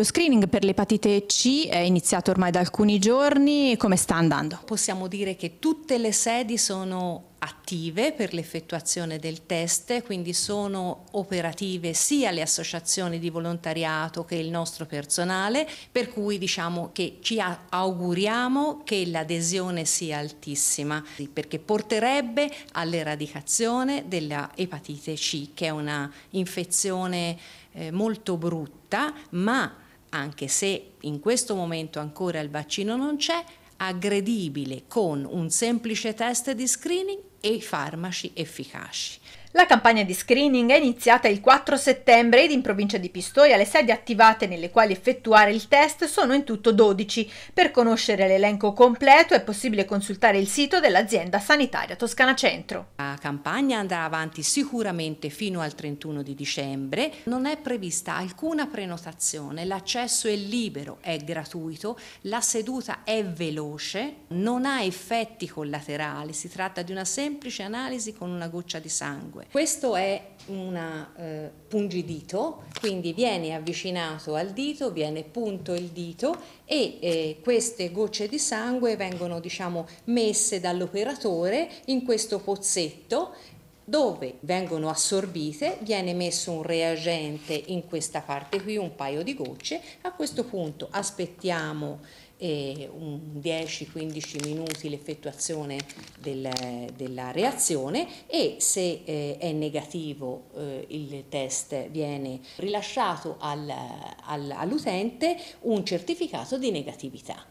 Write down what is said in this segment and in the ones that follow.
Lo screening per l'epatite C è iniziato ormai da alcuni giorni, come sta andando? Possiamo dire che tutte le sedi sono attive per l'effettuazione del test, quindi sono operative sia le associazioni di volontariato che il nostro personale, per cui diciamo che ci auguriamo che l'adesione sia altissima, perché porterebbe all'eradicazione dell'epatite C, che è una infezione eh, molto brutta, ma anche se in questo momento ancora il vaccino non c'è, aggredibile con un semplice test di screening e i farmaci efficaci. La campagna di screening è iniziata il 4 settembre ed in provincia di Pistoia le sedi attivate nelle quali effettuare il test sono in tutto 12. Per conoscere l'elenco completo è possibile consultare il sito dell'azienda sanitaria Toscana Centro. La campagna andrà avanti sicuramente fino al 31 di dicembre. Non è prevista alcuna prenotazione, l'accesso è libero, è gratuito, la seduta è veloce, non ha effetti collaterali, si tratta di una semplice semplice analisi con una goccia di sangue. Questo è un eh, pungidito, quindi viene avvicinato al dito, viene punto il dito e eh, queste gocce di sangue vengono diciamo, messe dall'operatore in questo pozzetto dove vengono assorbite, viene messo un reagente in questa parte qui, un paio di gocce, a questo punto aspettiamo 10-15 eh, minuti l'effettuazione del, della reazione e se eh, è negativo eh, il test viene rilasciato al, al, all'utente un certificato di negatività.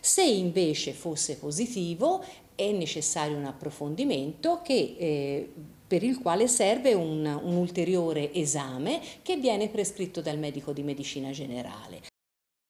Se invece fosse positivo è necessario un approfondimento che eh, per il quale serve un, un ulteriore esame che viene prescritto dal medico di medicina generale.